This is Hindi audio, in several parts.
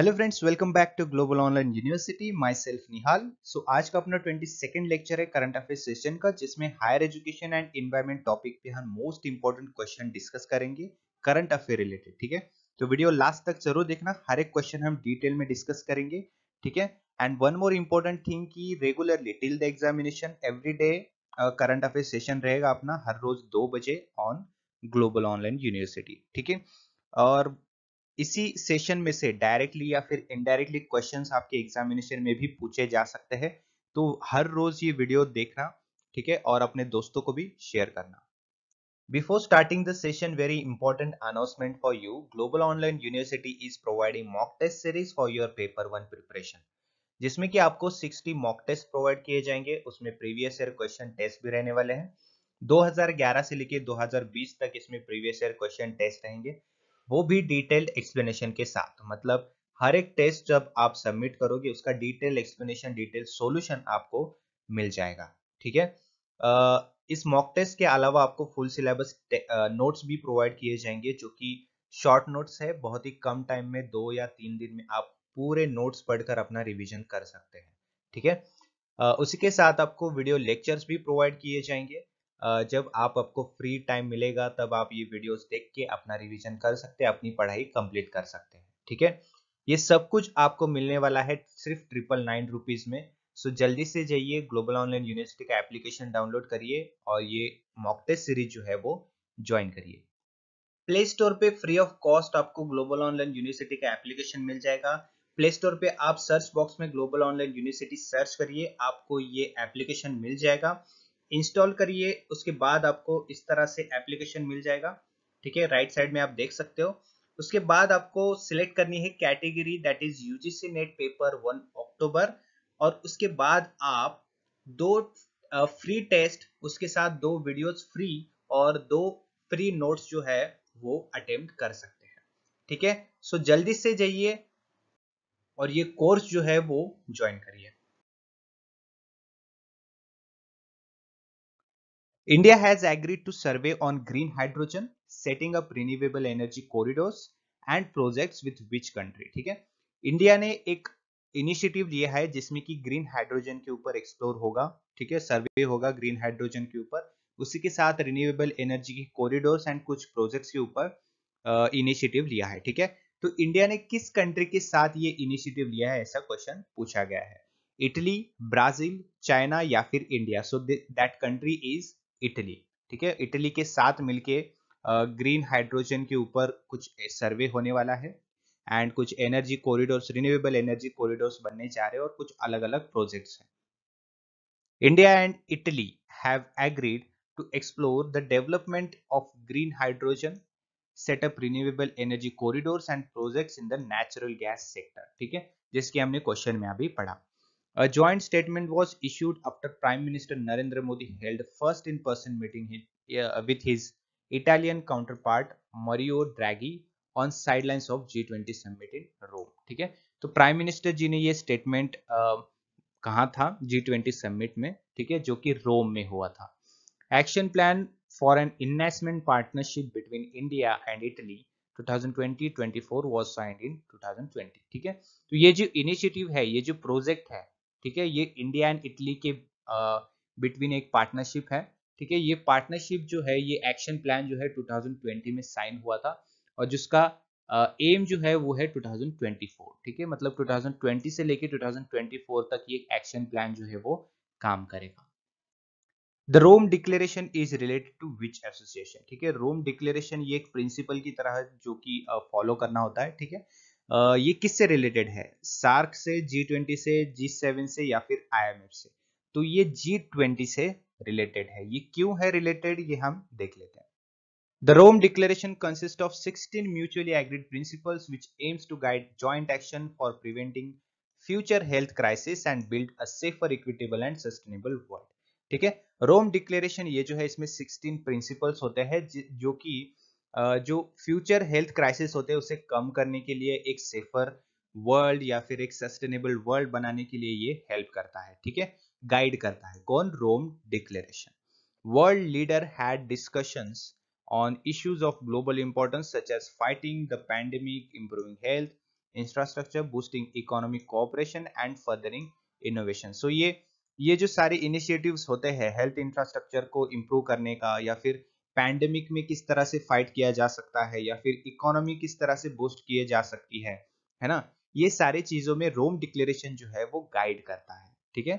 Hello friends welcome back to global online university my self Nihal so आज का अपना ट्वेंटी सेकेंड लेक्चर है करंट अफेयर सेशन का जिसमें higher education and environment topic पे हम मोस्ट इंपॉर्टेंट क्वेश्चन डिस्कस करेंगे करंट अफेयर रिलेटेड ठीक है तो वीडियो लास्ट तक जरूर देखना हर एक क्वेश्चन हम डिटेल में डिस्कस करेंगे ठीक है and one more important thing की regularly till the examination every day current affair session रहेगा अपना हर रोज दो बजे ऑन ग्लोबल ऑनलाइन यूनिवर्सिटी ठीक है और इसी सेशन में से डायरेक्टली या फिर इनडायरेक्टली क्वेश्चंस आपके एग्जामिनेशन में भी पूछे जा सकते हैं तो हर रोज ये वीडियो देखना ठीक है और अपने दोस्तों को भी शेयर करना before starting the session very important announcement for you global online university is providing mock test series for your paper one preparation जिसमें कि आपको 60 मॉक टेस्ट प्रोवाइड किए जाएंगे उसमें प्रीवियस ईयर क्वेश्चन टेस्ट भी रहने वाले हैं 2011 से लेकर 2020 तक इसमें प्रीवियस ईयर क्वेश्चन टेस्ट रहेंगे वो भी डिटेल्ड एक्सप्लेनेशन के साथ मतलब हर एक टेस्ट जब आप सबमिट करोगे उसका डिटेल एक्सप्लेनेशन डिटेल सोल्यूशन आपको मिल जाएगा ठीक है इस मॉक टेस्ट के अलावा आपको फुल सिलेबस नोट्स भी प्रोवाइड किए जाएंगे जो कि शॉर्ट नोट्स है बहुत ही कम टाइम में दो या तीन दिन में आप पूरे नोट्स पढ़कर अपना रिविजन कर सकते हैं ठीक है उसी के साथ आपको वीडियो लेक्चर्स भी प्रोवाइड किए जाएंगे जब आप आपको फ्री टाइम मिलेगा तब आप ये वीडियोस देख के अपना रिवीजन कर सकते हैं अपनी पढ़ाई कंप्लीट कर सकते हैं ठीक है ये सब कुछ आपको मिलने वाला है सिर्फ ट्रिपल नाइन रुपीज़ में सो जल्दी से जाइए ग्लोबल ऑनलाइन यूनिवर्सिटी का एप्लीकेशन डाउनलोड करिए और ये मॉक सीरीज जो है वो ज्वाइन करिए प्ले स्टोर पे फ्री ऑफ कॉस्ट आपको ग्लोबल ऑनलाइन यूनिवर्सिटी का एप्लीकेशन मिल जाएगा प्ले स्टोर पे आप सर्च बॉक्स में ग्लोबल ऑनलाइन यूनिवर्सिटी सर्च करिए आपको ये एप्लीकेशन मिल जाएगा इंस्टॉल करिए उसके बाद आपको इस तरह से एप्लीकेशन मिल जाएगा ठीक है राइट साइड में आप देख सकते हो उसके बाद आपको सिलेक्ट करनी है category that is UGC NET paper one अक्टूबर और उसके बाद आप दो फ्री टेस्ट उसके साथ दो वीडियोस फ्री और दो फ्री नोट्स जो है वो अटेम्प्ट कर सकते हैं ठीक है सो जल्दी से जाइए और ये कोर्स जो है वो ज्वाइन करिए India has agreed to survey on green hydrogen, setting up renewable energy corridors and projects with which country ठीक है इंडिया ने एक इनिशिएटिव लिया है जिसमें कि ग्रीन हाइड्रोजन के ऊपर एक्सप्लोर होगा ठीक है सर्वे होगा ग्रीन हाइड्रोजन के ऊपर उसी के साथ रिन्यूएबल एनर्जी के कॉरिडोर्स एंड कुछ प्रोजेक्ट्स के ऊपर इनिशिएटिव लिया है ठीक है तो इंडिया ने किस कंट्री के साथ ये इनिशिएटिव लिया है ऐसा क्वेश्चन पूछा गया है इटली ब्राजील चाइना या फिर India so that country is Italy ठीक है इटली के साथ मिलके ग्रीन हाइड्रोजन के ऊपर कुछ सर्वे होने वाला है एंड कुछ energy corridors renewable energy corridors बनने जा रहे हैं और कुछ अलग अलग प्रोजेक्ट्स हैं India and Italy have agreed to explore the development of green hydrogen setup renewable energy corridors and projects in the natural gas sector ठीक है जिसके हमने क्वेश्चन में अभी पढ़ा A joint statement was issued after Prime Minister Narendra Modi held first in-person meeting with his Italian counterpart Mario Draghi on sidelines of G twenty summit in Rome ठीक है तो प्राइम मिनिस्टर जी ने ये स्टेटमेंट um, कहा था जी ट्वेंटी समिट में ठीक है जो कि रोम में हुआ था action plan for an investment partnership between India and Italy 2020-24 was signed in 2020 ठीक है तो ये जो इनिशिएटिव है ये जो प्रोजेक्ट है ठीक है ये इंडिया एंड इटली के बिटवीन एक पार्टनरशिप है ठीक है ये पार्टनरशिप जो है ये एक्शन प्लान जो है 2020 में साइन हुआ था और जिसका एम जो है वो है 2024 ठीक है मतलब 2020 से लेके 2024 तक ये एक्शन प्लान जो है वो काम करेगा the Rome declaration is related to which association ठीक है रोम डिक्लेरेशन ये एक प्रिंसिपल की तरह जो कि फॉलो करना होता है ठीक है ये किससे रिलेटेड है सार्क से जी ट्वेंटी से जी सेवन से या फिर आईएमएफ से तो ये जी ट्वेंटी से रिलेटेड है ये क्यों है रिलेटेड ये हम देख लेते हैं the Rome declaration consist of 16 mutually agreed principle which aims to guide joint action for preventing future health crisis and build a safer equitable and sustainable world ठीक है रोम डिक्लेरेशन ये जो है इसमें सिक्सटीन प्रिंसिपल्स होते हैं जो कि जो फ्यूचर हेल्थ क्राइसिस होते हैं उसे कम करने के लिए एक सेफर वर्ल्ड या फिर एक सस्टेनेबल वर्ल्ड बनाने के लिए ये हेल्प करता है ठीक है गाइड करता है कौन Rome declaration world leader had discussions on issues of global importance such as fighting the pandemic improving health infrastructure boosting economic cooperation and furthering innovation so ये ये जो सारे इनिशिएटिव्स होते हैं हेल्थ इंफ्रास्ट्रक्चर को इम्प्रूव करने का या फिर पैंडेमिक में किस तरह से फाइट किया जा सकता है या फिर इकोनॉमी किस तरह से बूस्ट किए जा सकती है है ना ये सारे चीजों में रोम डिक्लेरेशन जो है वो गाइड करता है ठीक है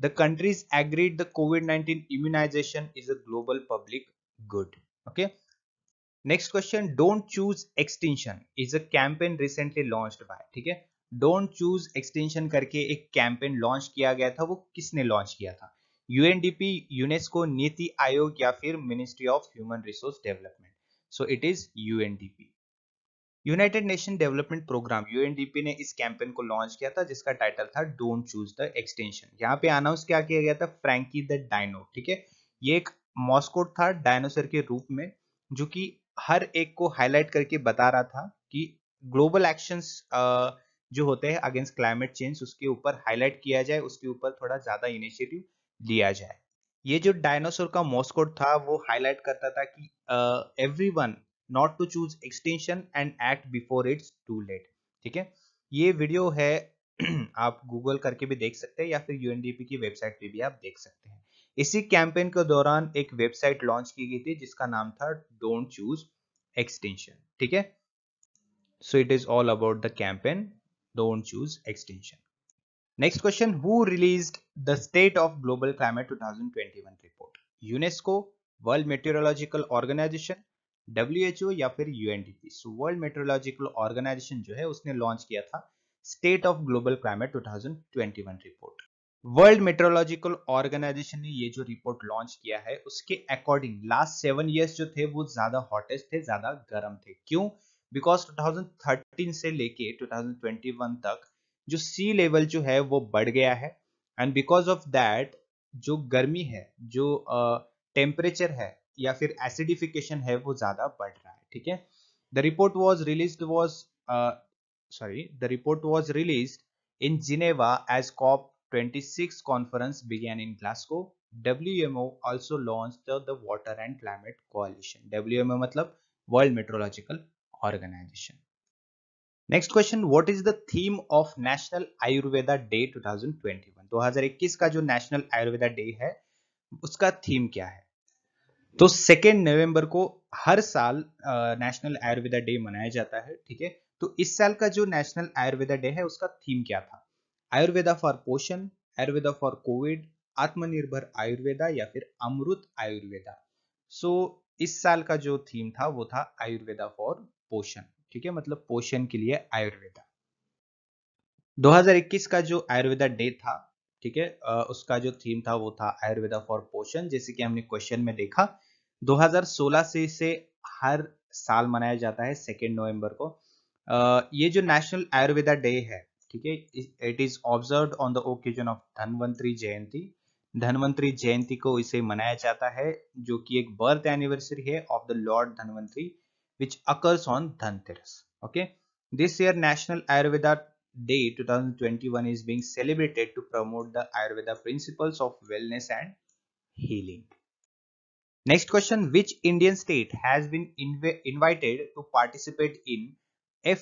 the countries agreed the covid nineteen immunization is a global public good okay next question don't choose extension is a campaign recently launch by ठीक है डोंट चूज एक्सटेंशन करके एक कैंपेन लॉन्च किया गया था वो किसने लॉन्च किया था यूएनडीपी यूनेस्को नीति आयोग या फिर ministry of human resource development so it is UNDP united nation development programme UNDP ने इस कैंपेन को लॉन्च किया था जिसका टाइटल था डोंट चूज द एक्सटेंशन यहाँ पे अनाउंस क्या किया गया था फ्रेंकी द डायनो ठीक है ये एक मॉस्कोट था डायनोसर के रूप में जो कि हर एक को हाईलाइट करके बता रहा था कि ग्लोबल एक्शन जो होते हैं अगेंस्ट क्लाइमेट चेंज उसके ऊपर हाईलाइट किया जाए उसके ऊपर थोड़ा ज्यादा इनिशिएटिव लिया जाए ये जो डायनासोर का मॉस्कोड था वो हाईलाइट करता था कि every one not to choose extension and act before it's too late ठीक है ये वीडियो है आप गूगल करके भी देख सकते हैं या फिर यूएनडीपी की वेबसाइट पे भी आप देख सकते हैं इसी कैंपेन के दौरान एक वेबसाइट लॉन्च की गई थी जिसका नाम था डोंट चूज एक्सटेंशन ठीक है so it is all about the campaign don't choose extension Next question Who released the State of Global Climate 2021 report? UNESCO world meteorological organization W या फिर UNDP so world meteorological organization जो है उसने लॉन्च किया था state of global climate 2021 report world meteorological organization ने ये जो रिपोर्ट लॉन्च किया है उसके अकॉर्डिंग लास्ट सेवन ईयर्स जो थे वो ज्यादा हॉटेस्ट थे ज्यादा गर्म थे क्यों बिकॉज 2013 से लेके 2021 तक जो सी लेवल जो है वो बढ़ गया है एंड बिकॉज ऑफ दैट जो गर्मी है जो टेम्परेचर uh, है या फिर एसिडिफिकेशन है वो ज्यादा बढ़ रहा है ठीक है the report was release was sorry the report was release in Geneva as COP 26 conference began in Glasgow WMO also launched the Water and Climate Coalition. WMO मतलब World Meteorological Organization. Next question what is the theme of national Ayurveda day 2021 2021 का जो नेशनल आयुर्वेदा डे है उसका थीम क्या है तो सेकेंड नवंबर को हर साल नेशनल आयुर्वेदा डे मनाया जाता है ठीक है तो इस साल का जो नेशनल आयुर्वेदा डे है उसका थीम क्या था आयुर्वेदा फॉर पोषण आयुर्वेदा फॉर कोविड आत्मनिर्भर आयुर्वेदा या फिर अमृत आयुर्वेदा सो so, इस साल का जो थीम था वो था आयुर्वेदा फॉर पोषण ठीक है मतलब पोषण के लिए आयुर्वेदा 2021 का जो आयुर्वेदा डे था ठीक है उसका जो थीम था वो था आयुर्वेदा फॉर पोषण जैसे कि हमने क्वेश्चन में देखा 2016 से इसे हर साल मनाया जाता है सेकेंड नवंबर को आ, ये जो नेशनल आयुर्वेदा डे है ठीक है it is observe on the occasion of Dhanvantari Jayanti Dhanvantari Jayanti को इसे मनाया जाता है जो कि एक बर्थ एनिवर्सरी है of the lord Dhanvantari which occurs on Dhanteras. Okay, this year National Ayurveda Day 2021 is being celebrated to promote the Ayurveda principles of wellness and healing. Next question Which Indian state has been inv invited to participate in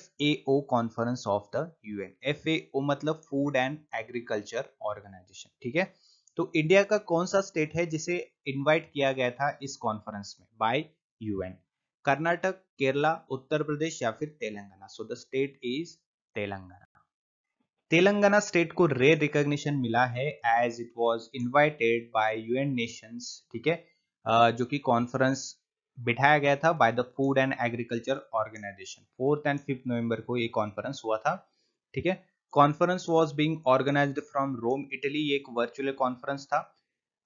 FAO conference of the UN? FAO matlab food and agriculture organization theek hai तो इंडिया का कौन सा स्टेट है जिसे इनवाइट किया गया था इस कॉन्फ्रेंस में बाय यूएन कर्नाटक केरला उत्तर प्रदेश या फिर Telangana so the state is Telangana Telangana state को रे रिकॉग्निशन मिला है as it was invited by UN nations ठीक है जो कि कॉन्फ्रेंस बिठाया गया था by the food and agriculture organization fourth and fifth November को ये कॉन्फ्रेंस हुआ था ठीक है conference was being organize from Rome Italy एक वर्चुअल कॉन्फ्रेंस था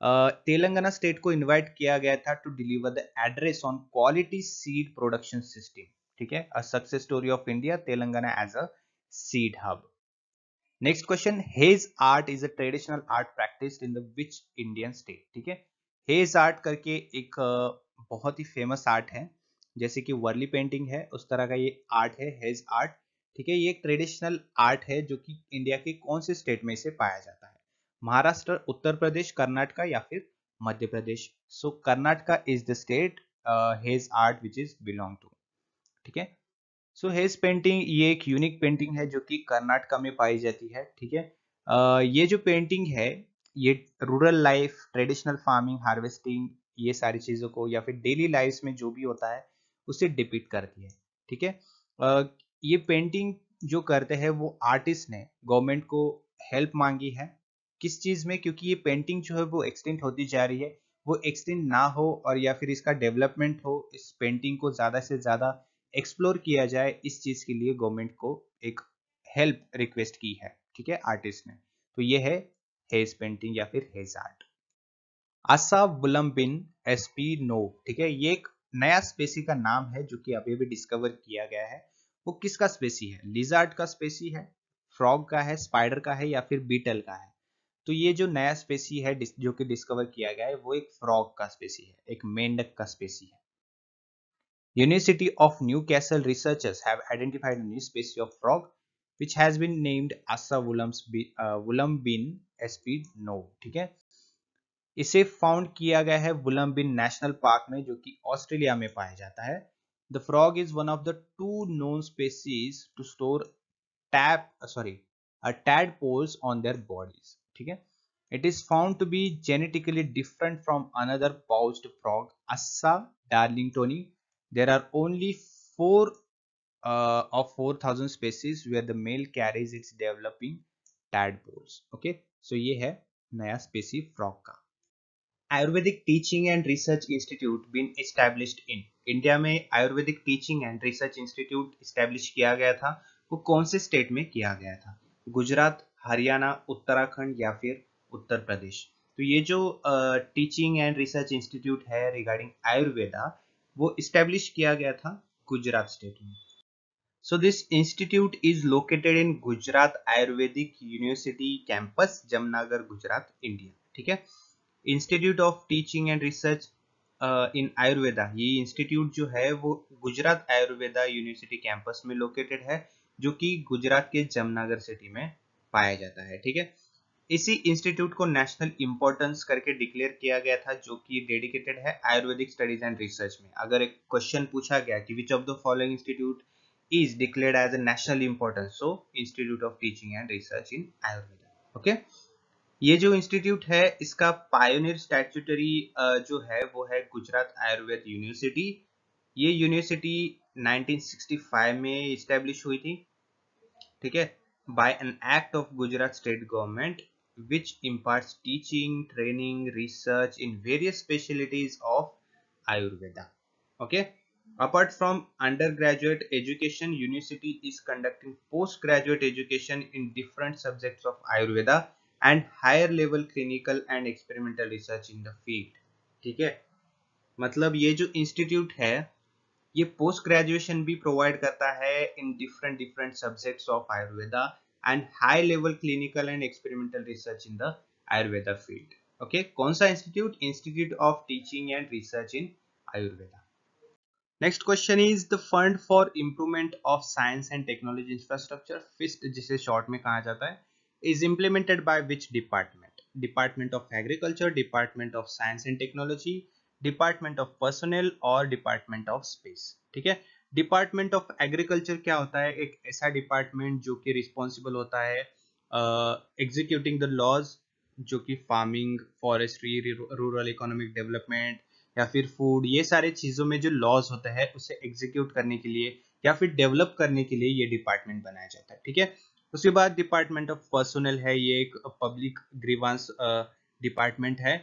तेलंगाना स्टेट को इनवाइट किया गया था to deliver the address on quality seed production system ठीक है a success story of India Telangana as a seed hub next question Hase art is a traditional art practice in the which Indian state ठीक है हेज आर्ट करके एक बहुत ही फेमस आर्ट है जैसे कि वर्ली पेंटिंग है उस तरह का ये आर्ट है हेज आर्ट ठीक है ये एक ट्रेडिशनल आर्ट है जो कि इंडिया के कौन से स्टेट में इसे पाया जाता है महाराष्ट्र उत्तर प्रदेश कर्नाटका या फिर Madhya Pradesh so Karnataka is the state Hase art which is belong to ठीक है सो हेज पेंटिंग ये एक यूनिक पेंटिंग है जो कि कर्नाटका में पाई जाती है ठीक है uh, ये जो पेंटिंग है ये rural life traditional farming harvesting ये सारी चीज़ों को या फिर डेली लाइफ में जो भी होता है उसे डिपीट करती है ठीक है uh, ये पेंटिंग जो करते हैं वो आर्टिस्ट ने गवर्नमेंट को हेल्प मांगी है किस चीज़ में क्योंकि ये पेंटिंग जो है वो एक्सटेंड होती जा रही है वो एक्सटेंड ना हो और या फिर इसका डेवलपमेंट हो इस पेंटिंग को ज़्यादा से ज़्यादा एक्सप्लोर किया जाए इस चीज़ के लिए गवर्नमेंट को एक हेल्प रिक्वेस्ट की है ठीक है आर्टिस्ट ने तो ये है हेज पेंटिंग या फिर Hase art Assa wulumbin S P no ठीक है ये एक नया स्पेसी का नाम है जो कि अभी अभी डिस्कवर किया गया है वो किसका स्पेसी है लिजार्ट का स्पेसी है फ्रॉग का है स्पाइडर का है या फिर बीटल का है तो ये जो नया स्पेसी है जो कि डिस्कवर किया गया है वो एक फ्रॉग का स्पेसी है एक मेंढक का स्पेसी है university of Newcastle have identified which has been named Asa wulumbin एस्पीड नो ठीक है इसे फाउंड किया गया है वुलम्बिन नेशनल पार्क में जो कि ऑस्ट्रेलिया में पाया जाता है the frog is one of the two known species to store tap sorry tadpoles on their bodies ठीक है it is found to be genetically different from another pouched frog Assa darlingtoni there are only four of four thousand species where the male carries its developing tadpoles okay so ये है नया स्पेसी फ्रॉग का Ayurvedic teaching and research institute been establish in India में Ayurvedic teaching and research institute establish किया गया था वो कौन से स्टेट में किया गया था गुजरात हरियाणा उत्तराखंड या फिर उत्तर प्रदेश तो ये जो टीचिंग एंड रिसर्च इंस्टीट्यूट है रिगार्डिंग आयुर्वेदा वो इस्टेब्लिश किया गया था गुजरात स्टेट में so this institute is located in Gujarat Ayurvedic university campus Jamnagar Gujarat India ठीक है institute of teaching and research in Ayurveda ये इंस्टीट्यूट जो है वो गुजरात आयुर्वेदा यूनिवर्सिटी कैंपस में लोकेटेड है जो कि गुजरात के जमनागर सिटी में पाया जाता है ठीक है इसी इंस्टीट्यूट को नेशनल इंपॉर्टेंस करके डिक्लेयर किया गया था जो कि डेडिकेटेड है आयुर्वेदिक स्टडीज एंड रिसर्च में अगर एक क्वेश्चन पूछा गया कि which of the following institute is declared as a national importance so institute of teaching and research in Ayurveda okay ये जो इंस्टीट्यूट है इसका पायोनियर स्टैचुटरी जो है वो है गुजरात आयुर्वेद यूनिवर्सिटी ये यूनिवर्सिटी 1965 में इस्टेब्लिश हुई थी ठीक है by an act of Gujarat state government which imparts teaching, training, research in various specialties of Ayurveda. Okay. Apart from undergraduate education, university is conducting postgraduate education in different subjects of Ayurveda and higher level clinical and experimental research in the field. ठीक है मतलब ये जो इंस्टीट्यूट है ये पोस्ट ग्रेजुएशन भी प्रोवाइड करता है in different different subjects of Ayurveda and high level clinical and experimental research in the Ayurveda field okay कौन सा institute institute of teaching and research in Ayurveda next question is the fund for improvement of science and technology infrastructure FIST जिसे शॉर्ट में कहा जाता है is implemented by which department department of agriculture department of science and technology department of personal और डिपार्टमेंट ऑफ स्पेस ठीक है डिपार्टमेंट ऑफ एग्रीकल्चर क्या होता है एक ऐसा डिपार्टमेंट जो कि रिस्पॉन्सिबल होता है एग्जीक्यूटिंग द लॉज जो कि farming forestry rural economic development या फिर फूड ये सारे चीज़ों में जो लॉज होता है उसे एग्जीक्यूट करने के लिए या फिर डेवलप करने के लिए ये डिपार्टमेंट बनाया जाता है ठीक है उसके बाद डिपार्टमेंट ऑफ पर्सनल है ये एक पब्लिक ग्रीवांस डिपार्टमेंट है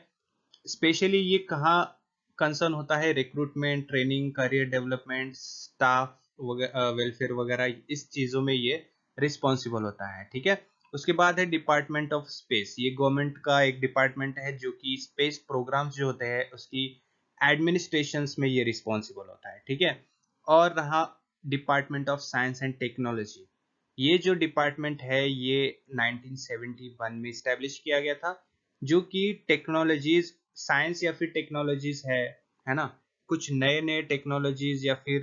स्पेशली ये कहाँ कंसर्न होता है recruitment training career development staff welfare वगैरह इस चीज़ों में ये रिस्पॉन्सिबल होता है ठीक है उसके बाद है डिपार्टमेंट ऑफ स्पेस ये गवर्नमेंट का एक डिपार्टमेंट है जो कि स्पेस प्रोग्राम्स जो होते हैं उसकी एडमिनिस्ट्रेशन में ये रिस्पॉन्सिबल होता है ठीक है और रहा department of science and technology ये जो डिपार्टमेंट है ये 1971 में स्टेब्लिश किया गया था जो कि टेक्नोलॉजीज साइंस या फिर टेक्नोलॉजीज है है ना कुछ नए नए टेक्नोलॉजीज या फिर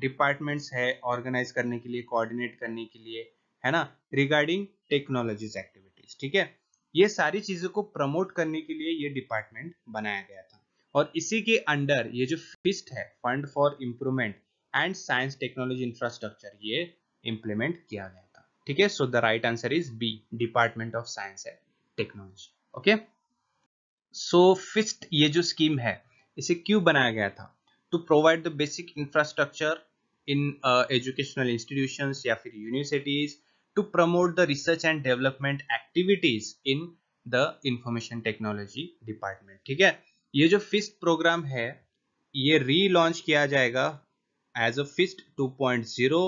डिपार्टमेंट्स है ऑर्गेनाइज करने के लिए कोऑर्डिनेट करने के लिए है ना रिगार्डिंग टेक्नोलॉजीज एक्टिविटीज ठीक है ये सारी चीजों को प्रमोट करने के लिए ये डिपार्टमेंट बनाया गया था और इसी के अंडर ये जो फिस्ट है fund for improvement and science technology infrastructure ये इम्प्लीमेंट किया गया था ठीक है so the right answer is B department of science and technology okay FIST ये जो स्कीम है इसे क्यों बनाया गया था to provide the basic infrastructure in educational institution या फिर universities to promote the research and development activities in the information technology department ठीक है ये जो फिस्ट प्रोग्राम है ये रीलॉन्च किया जाएगा as a FIST 2.0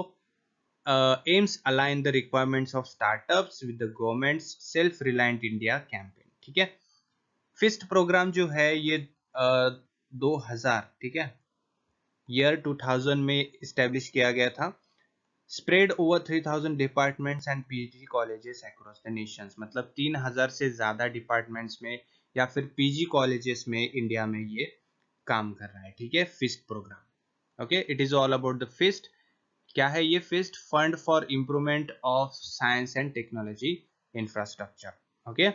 aims align the requirements of startups with the government's self reliant India campaign ठीक है फिस्ट प्रोग्राम जो है ये दो हजार ठीक है ईयर 2000 में इस्टेब्लिश किया गया था spread over 3000 departments and PG colleges across the nations मतलब 3000 से ज़्यादा डिपार्टमेंट्स में या फिर पीजी कॉलेजेस में इंडिया में ये काम कर रहा है ठीक है FIST program okay it is all about the FIST क्या है ये FIST fund for improvement of science and technology infrastructure okay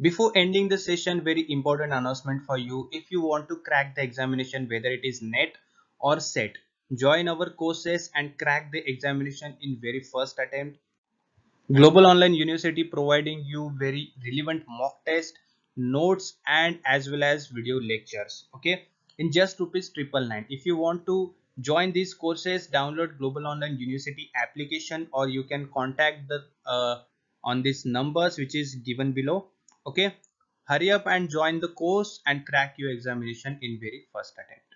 Before ending the session, very important announcement for you. If you want to crack the examination, whether it is NET or SET, join our courses and crack the examination in very first attempt. Global Online University providing you very relevant mock test, notes and as well as video lectures. Okay, in just rupees triple nine. If you want to join these courses, download Global Online University application or you can contact the uh, on these numbers which is given below okay hurry up and join the course and crack your examination in very first attempt